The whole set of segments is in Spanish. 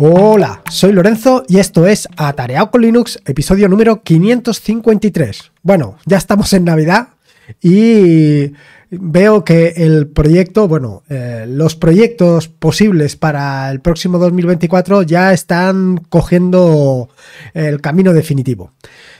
Hola, soy Lorenzo y esto es Atareado con Linux, episodio número 553. Bueno, ya estamos en Navidad y veo que el proyecto, bueno, eh, los proyectos posibles para el próximo 2024 ya están cogiendo el camino definitivo.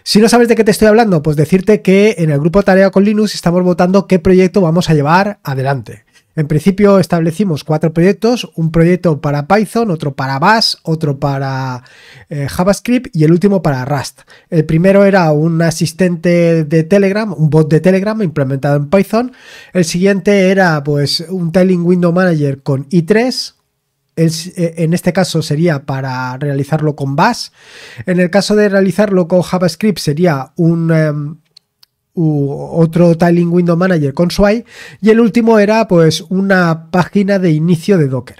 Si no sabes de qué te estoy hablando, pues decirte que en el grupo Tarea con Linux estamos votando qué proyecto vamos a llevar adelante. En principio establecimos cuatro proyectos, un proyecto para Python, otro para Bash, otro para eh, JavaScript y el último para Rust. El primero era un asistente de Telegram, un bot de Telegram implementado en Python. El siguiente era pues un Tiling Window Manager con i3, eh, en este caso sería para realizarlo con Bash. En el caso de realizarlo con JavaScript sería un, em, otro Tiling Window Manager con Sway y el último era pues una página de inicio de Docker.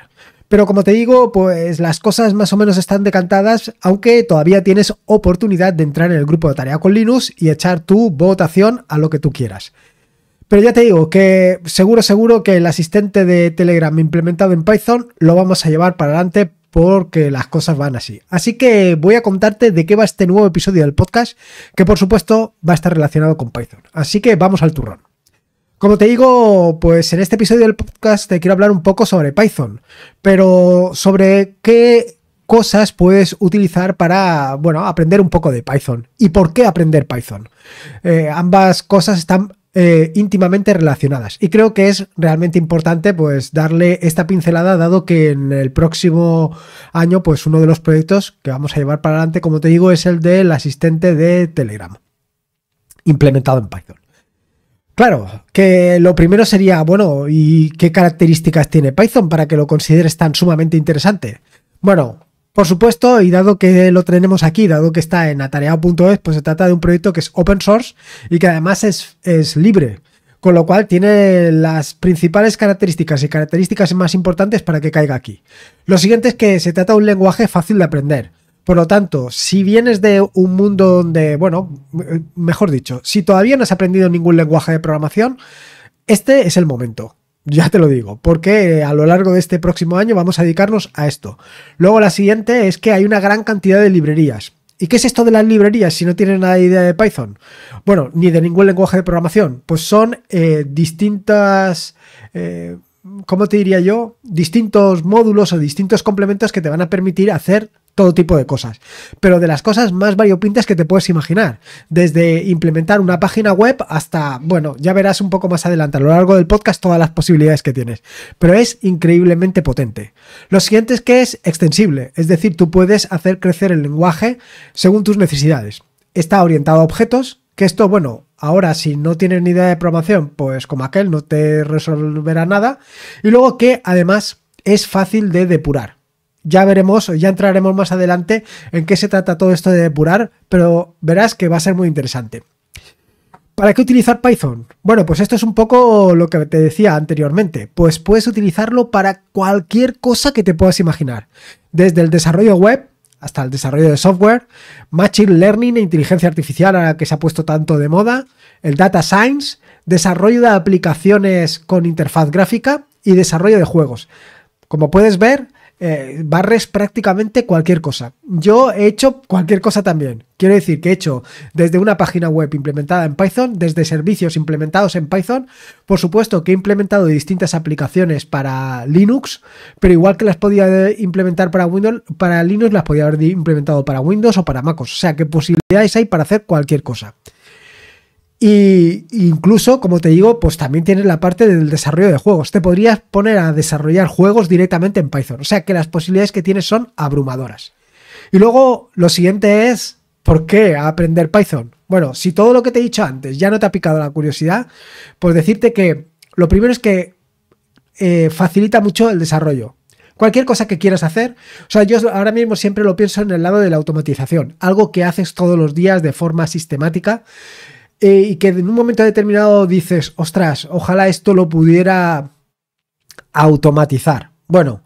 Pero como te digo, pues las cosas más o menos están decantadas, aunque todavía tienes oportunidad de entrar en el grupo de tarea con Linux y echar tu votación a lo que tú quieras. Pero ya te digo que seguro, seguro que el asistente de Telegram implementado en Python lo vamos a llevar para adelante porque las cosas van así. Así que voy a contarte de qué va este nuevo episodio del podcast, que por supuesto va a estar relacionado con Python. Así que vamos al turrón. Como te digo, pues en este episodio del podcast te quiero hablar un poco sobre Python, pero sobre qué cosas puedes utilizar para, bueno, aprender un poco de Python y por qué aprender Python. Eh, ambas cosas están eh, íntimamente relacionadas. Y creo que es realmente importante pues darle esta pincelada, dado que en el próximo año, pues uno de los proyectos que vamos a llevar para adelante, como te digo, es el del asistente de Telegram, implementado en Python. Claro, que lo primero sería, bueno, ¿y qué características tiene Python para que lo consideres tan sumamente interesante? Bueno, por supuesto, y dado que lo tenemos aquí, dado que está en atareado.es, pues se trata de un proyecto que es open source y que además es, libre con lo cual tiene las principales características y características más importantes para que caiga aquí. Lo siguiente es que se trata de un lenguaje fácil de aprender. Por lo tanto, si vienes de un mundo donde, bueno, eh, mejor dicho, si todavía no has aprendido ningún lenguaje de programación, este es el momento. Ya te lo digo, porque a lo largo de este próximo año vamos a dedicarnos a esto. Luego la siguiente es que hay una gran cantidad de librerías. ¿Y qué es esto de las librerías si no tienes nada de idea de Python? Bueno, ni de ningún lenguaje de programación. Pues son eh, distintas... Eh, ¿Cómo te diría yo? Distintos módulos o distintos complementos que te van a permitir hacer todo tipo de cosas. Pero de las cosas más variopintas que te puedes imaginar. Desde implementar una página web hasta, bueno, ya verás un poco más adelante a lo largo del podcast todas las posibilidades que tienes. Pero es increíblemente potente. Lo siguiente es que es extensible, es decir, tú puedes hacer crecer el lenguaje según tus necesidades. Está orientado a objetos, que esto, bueno, ahora si no tienes ni idea de programación, pues como aquel no te resolverá nada. Y luego que además es fácil de depurar ya veremos, ya entraremos más adelante en qué se trata todo esto de depurar, pero verás que va a ser muy interesante. ¿Para qué utilizar Python? Bueno, pues esto es un poco lo que te decía anteriormente. Pues puedes utilizarlo para cualquier cosa que te puedas imaginar. Desde el desarrollo web hasta el desarrollo de software, Machine Learning e inteligencia artificial a la que se ha puesto tanto de moda, el Data Science, desarrollo de aplicaciones con interfaz gráfica y desarrollo de juegos. Como puedes ver, eh, barres prácticamente cualquier cosa. Yo he hecho cualquier cosa también. Quiero decir que he hecho desde una página web implementada en Python, desde servicios implementados en Python, por supuesto que he implementado distintas aplicaciones para Linux, pero igual que las podía implementar para Windows, para Linux las podía haber implementado para Windows o para MacOS. O sea que posibilidades hay para hacer cualquier cosa. Y incluso, como te digo, pues también tienes la parte del desarrollo de juegos. Te podrías poner a desarrollar juegos directamente en Python. O sea que las posibilidades que tienes son abrumadoras. Y luego lo siguiente es, ¿por qué aprender Python? Bueno, si todo lo que te he dicho antes ya no te ha picado la curiosidad, pues decirte que lo primero es que eh, facilita mucho el desarrollo. Cualquier cosa que quieras hacer, o sea, yo ahora mismo siempre lo pienso en el lado de la automatización, algo que haces todos los días de forma sistemática eh, y que en un momento determinado dices, ostras, ojalá esto lo pudiera automatizar. Bueno,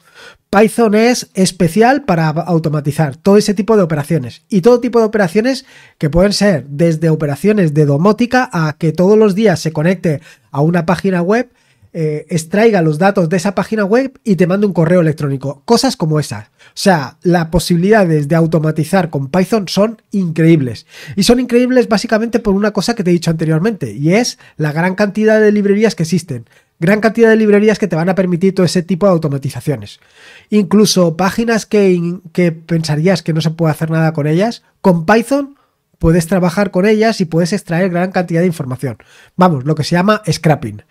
Python es especial para automatizar todo ese tipo de operaciones y todo tipo de operaciones que pueden ser desde operaciones de domótica a que todos los días se conecte a una página web, eh, extraiga los datos de esa página web y te mande un correo electrónico. Cosas como esas. O sea, las posibilidades de automatizar con Python son increíbles. Y son increíbles básicamente por una cosa que te he dicho anteriormente, y es la gran cantidad de librerías que existen. Gran cantidad de librerías que te van a permitir todo ese tipo de automatizaciones. Incluso páginas que, que pensarías que no se puede hacer nada con ellas, con Python puedes trabajar con ellas y puedes extraer gran cantidad de información. Vamos, lo que se llama scrapping.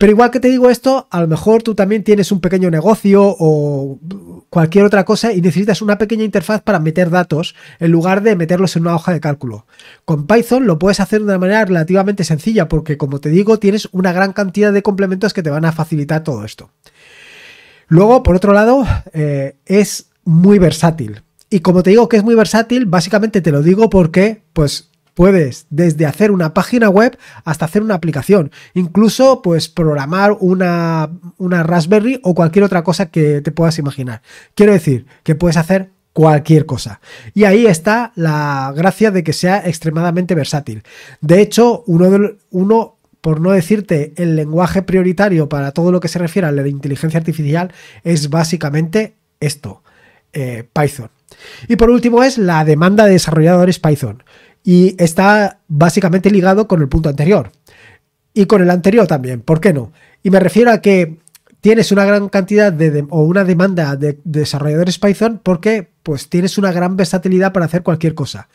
Pero igual que te digo esto, a lo mejor tú también tienes un pequeño negocio o cualquier otra cosa y necesitas una pequeña interfaz para meter datos en lugar de meterlos en una hoja de cálculo. Con Python lo puedes hacer de una manera relativamente sencilla porque, como te digo, tienes una gran cantidad de complementos que te van a facilitar todo esto. Luego, por otro lado, eh, es muy versátil. Y como te digo que es muy versátil, básicamente te lo digo porque, pues, Puedes desde hacer una página web hasta hacer una aplicación, incluso pues programar una, Raspberry o cualquier otra cosa que te puedas imaginar. Quiero decir que puedes hacer cualquier cosa. Y ahí está la gracia de que sea extremadamente versátil. De hecho, uno, uno por no decirte el lenguaje prioritario para todo lo que se refiere a la inteligencia artificial, es básicamente esto, eh, Python. Y por último es la demanda de desarrolladores Python. Y está básicamente ligado con el punto anterior. Y con el anterior también, ¿por qué no? Y me refiero a que tienes una gran cantidad de, o una demanda de, de, desarrolladores Python porque pues tienes una gran versatilidad para hacer cualquier cosa.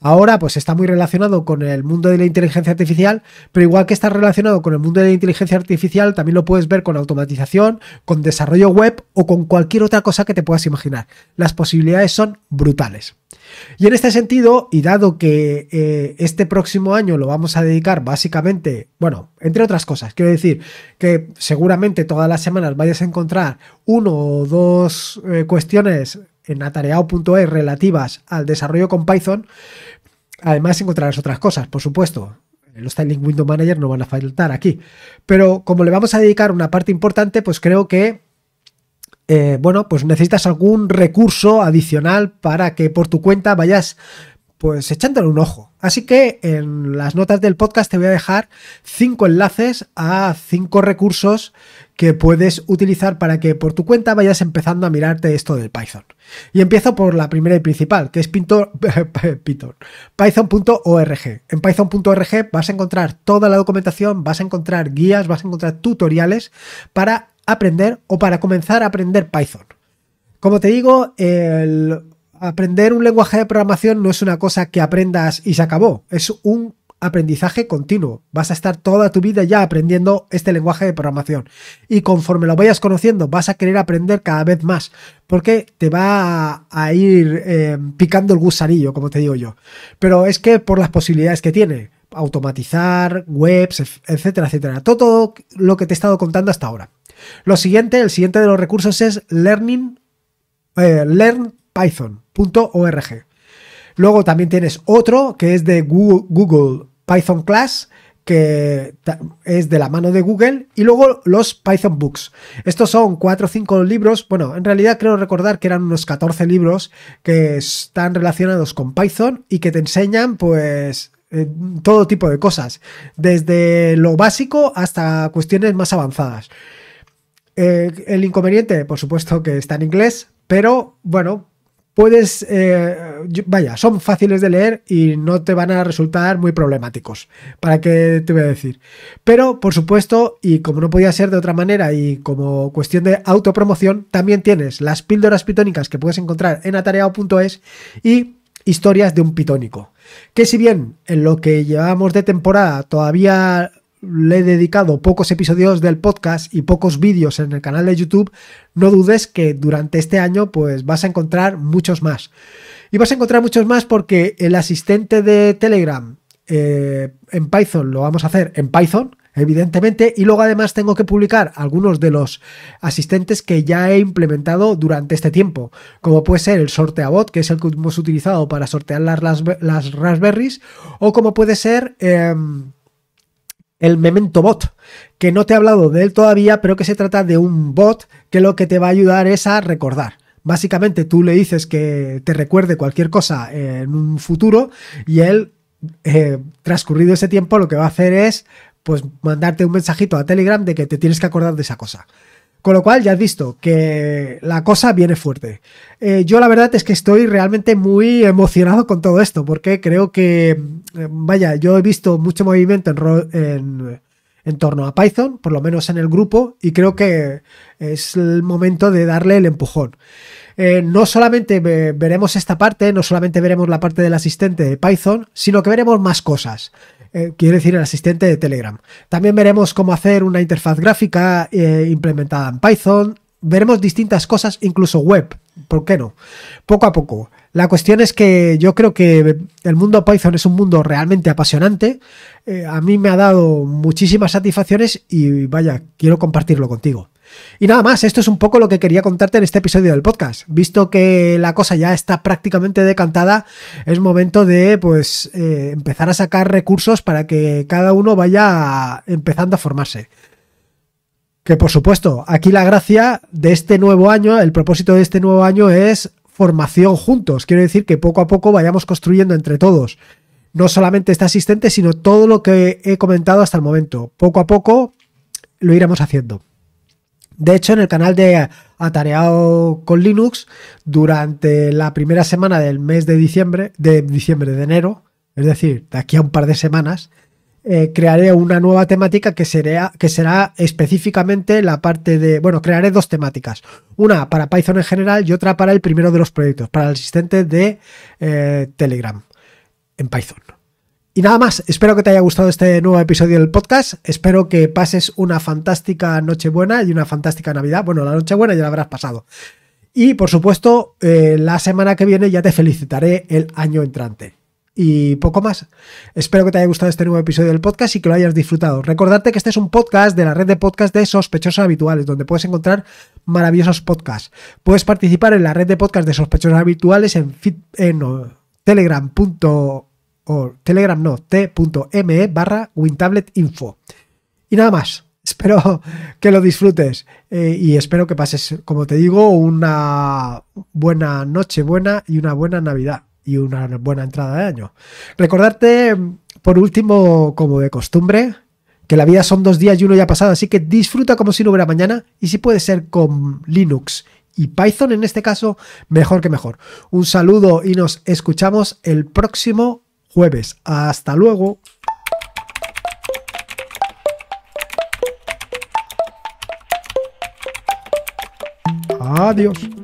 Ahora pues está muy relacionado con el mundo de la inteligencia artificial, pero igual que está relacionado con el mundo de la inteligencia artificial, también lo puedes ver con automatización, con desarrollo web o con cualquier otra cosa que te puedas imaginar. Las posibilidades son brutales. Y en este sentido, y dado que eh, este próximo año lo vamos a dedicar básicamente, bueno, entre otras cosas, quiero decir que seguramente todas las semanas vayas a encontrar uno o dos eh, cuestiones en atareado.es relativas al desarrollo con Python, además encontrarás otras cosas, por supuesto. Los Styling Window Manager no van a faltar aquí. Pero como le vamos a dedicar una parte importante, pues creo que eh, bueno, pues necesitas algún recurso adicional para que por tu cuenta vayas pues echándole un ojo. Así que en las notas del podcast te voy a dejar cinco enlaces a cinco recursos que puedes utilizar para que por tu cuenta vayas empezando a mirarte esto del Python. Y empiezo por la primera y principal, que es Python. Python.org. En Python.org vas a encontrar toda la documentación, vas a encontrar guías, vas a encontrar tutoriales para aprender o para comenzar a aprender Python. Como te digo, el aprender un lenguaje de programación no es una cosa que aprendas y se acabó, es un aprendizaje continuo. Vas a estar toda tu vida ya aprendiendo este lenguaje de programación. Y conforme lo vayas conociendo, vas a querer aprender cada vez más, porque te va a, ir eh, picando el gusarillo, como te digo yo. Pero es que por las posibilidades que tiene, automatizar, webs, etcétera, etcétera. todo lo que te he estado contando hasta ahora. Lo siguiente, el siguiente de los recursos es learning, eh, learnpython.org. Luego también tienes otro que es de Google, Python Class, que es de la mano de Google, y luego los Python Books. Estos son cuatro o cinco libros, bueno, en realidad creo recordar que eran unos 14 libros que están relacionados con Python y que te enseñan pues eh, todo tipo de cosas, desde lo básico hasta cuestiones más avanzadas. Eh, el inconveniente, por supuesto, que está en inglés, pero bueno, puedes, eh, vaya, son fáciles de leer y no te van a resultar muy problemáticos. ¿Para qué te voy a decir? Pero, por supuesto, y como no podía ser de otra manera y como cuestión de autopromoción, también tienes las píldoras pitónicas que puedes encontrar en atareado.es y historias de un pitónico. Que si bien en lo que llevábamos de temporada todavía le he dedicado pocos episodios del podcast y pocos vídeos en el canal de YouTube, no dudes que durante este año pues vas a encontrar muchos más. Y vas a encontrar muchos más porque el asistente de Telegram eh, en Python lo vamos a hacer en Python, evidentemente, y luego además tengo que publicar algunos de los asistentes que ya he implementado durante este tiempo, como puede ser el sorteabot, que es el que hemos utilizado para sortear las, las, raspberries, o como puede ser... Em, el Memento Bot, que no te he hablado de él todavía, pero que se trata de un bot que lo que te va a ayudar es a recordar. Básicamente tú le dices que te recuerde cualquier cosa en un futuro y él, eh, transcurrido ese tiempo, lo que va a hacer es pues mandarte un mensajito a Telegram de que te tienes que acordar de esa cosa. Con lo cual ya has visto que la cosa viene fuerte. Eh, yo la verdad es que estoy realmente muy emocionado con todo esto, porque creo que, mm, vaya, yo he visto mucho movimiento en, torno a Python, por lo menos en el grupo, y creo que es el momento de darle el empujón. Eh, no solamente veremos esta parte, no solamente veremos la parte del asistente de Python, sino que veremos más cosas. Eh, quiero decir el asistente de Telegram. También veremos cómo hacer una interfaz gráfica eh, implementada en Python. Veremos distintas cosas, incluso web. ¿Por qué no? Poco a poco. La cuestión es que yo creo que el mundo Python es un mundo realmente apasionante. Eh, a mí me ha dado muchísimas satisfacciones y vaya, quiero compartirlo contigo. Y nada más, esto es un poco lo que quería contarte en este episodio del podcast. Visto que la cosa ya está prácticamente decantada, es momento de pues eh, empezar a sacar recursos para que cada uno vaya empezando a formarse. Que por supuesto, aquí la gracia de este nuevo año, el propósito de este nuevo año es formación juntos. Quiero decir que poco a poco vayamos construyendo entre todos. No solamente este asistente, sino todo lo que he comentado hasta el momento. Poco a poco lo iremos haciendo. De hecho, en el canal de Atareado con Linux, durante la primera semana del mes de diciembre, de diciembre, de enero, es decir, de aquí a un par de semanas, eh, crearé una nueva temática que, será, que será específicamente la parte de. Bueno, crearé dos temáticas. Una para Python en general y otra para el primero de los proyectos, para el asistente de eh, Telegram en Python. Y nada más, espero que te haya gustado este nuevo episodio del podcast, espero que pases una fantástica Nochebuena y una fantástica Navidad. Bueno, la noche buena ya la habrás pasado. Y por supuesto, eh, la semana que viene ya te felicitaré el año entrante. Y poco más. Espero que te haya gustado este nuevo episodio del podcast y que lo hayas disfrutado. Recordarte que este es un podcast de la red de podcast de sospechosos habituales, donde puedes encontrar maravillosos podcasts. Puedes participar en la red de podcast de sospechosos habituales en, eh, telegram.com o Telegram no, t.me barra info Y nada más. Espero que lo disfrutes eh, y espero que pases, como te digo, una buena noche buena y una buena Navidad y una buena entrada de año. Recordarte, por último, como de costumbre, que la vida son dos días y uno ya pasado, así que disfruta como si no hubiera mañana y si puede ser con Linux y Python en este caso, mejor que mejor. Un saludo y nos escuchamos el próximo jueves. Hasta luego. Adiós.